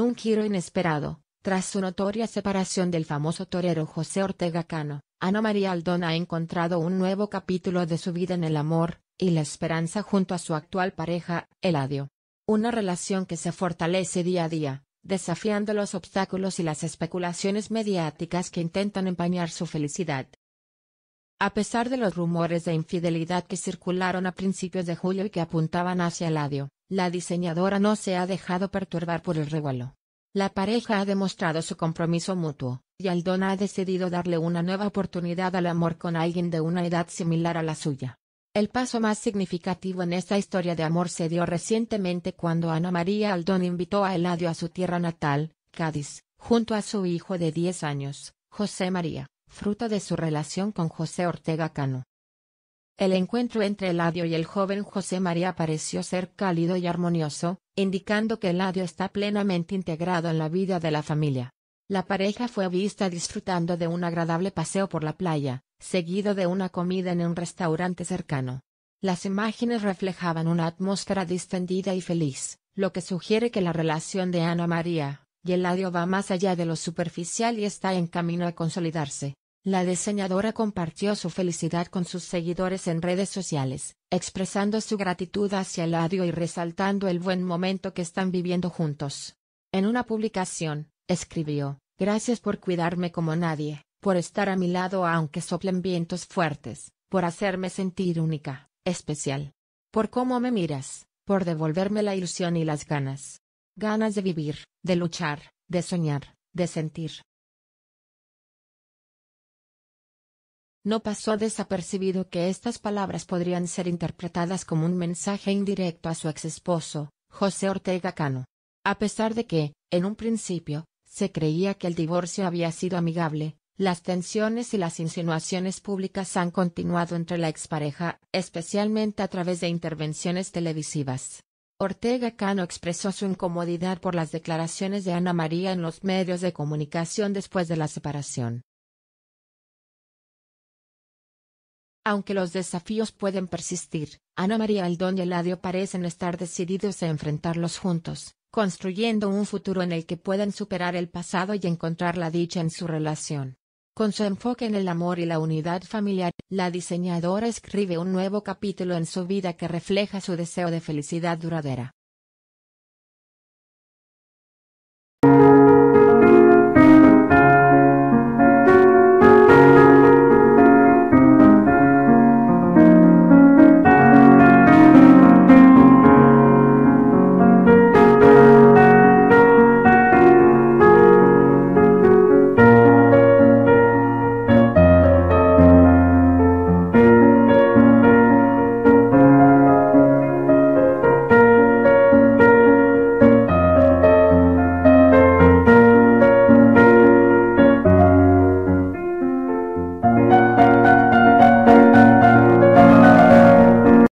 un giro inesperado, tras su notoria separación del famoso torero José Ortega Cano, Ana María Aldona ha encontrado un nuevo capítulo de su vida en el amor, y la esperanza junto a su actual pareja, Eladio. Una relación que se fortalece día a día, desafiando los obstáculos y las especulaciones mediáticas que intentan empañar su felicidad. A pesar de los rumores de infidelidad que circularon a principios de julio y que apuntaban hacia Eladio, la diseñadora no se ha dejado perturbar por el revuelo. La pareja ha demostrado su compromiso mutuo, y Aldona ha decidido darle una nueva oportunidad al amor con alguien de una edad similar a la suya. El paso más significativo en esta historia de amor se dio recientemente cuando Ana María Aldón invitó a Eladio a su tierra natal, Cádiz, junto a su hijo de 10 años, José María fruto de su relación con José Ortega Cano. El encuentro entre Eladio y el joven José María pareció ser cálido y armonioso, indicando que Eladio está plenamente integrado en la vida de la familia. La pareja fue vista disfrutando de un agradable paseo por la playa, seguido de una comida en un restaurante cercano. Las imágenes reflejaban una atmósfera distendida y feliz, lo que sugiere que la relación de Ana María, y el audio va más allá de lo superficial y está en camino a consolidarse. La diseñadora compartió su felicidad con sus seguidores en redes sociales, expresando su gratitud hacia el audio y resaltando el buen momento que están viviendo juntos. En una publicación, escribió, Gracias por cuidarme como nadie, por estar a mi lado aunque soplen vientos fuertes, por hacerme sentir única, especial. Por cómo me miras, por devolverme la ilusión y las ganas ganas de vivir, de luchar, de soñar, de sentir. No pasó desapercibido que estas palabras podrían ser interpretadas como un mensaje indirecto a su exesposo, José Ortega Cano. A pesar de que, en un principio, se creía que el divorcio había sido amigable, las tensiones y las insinuaciones públicas han continuado entre la expareja, especialmente a través de intervenciones televisivas. Ortega Cano expresó su incomodidad por las declaraciones de Ana María en los medios de comunicación después de la separación. Aunque los desafíos pueden persistir, Ana María Aldón y Eladio parecen estar decididos a enfrentarlos juntos, construyendo un futuro en el que puedan superar el pasado y encontrar la dicha en su relación. Con su enfoque en el amor y la unidad familiar, la diseñadora escribe un nuevo capítulo en su vida que refleja su deseo de felicidad duradera.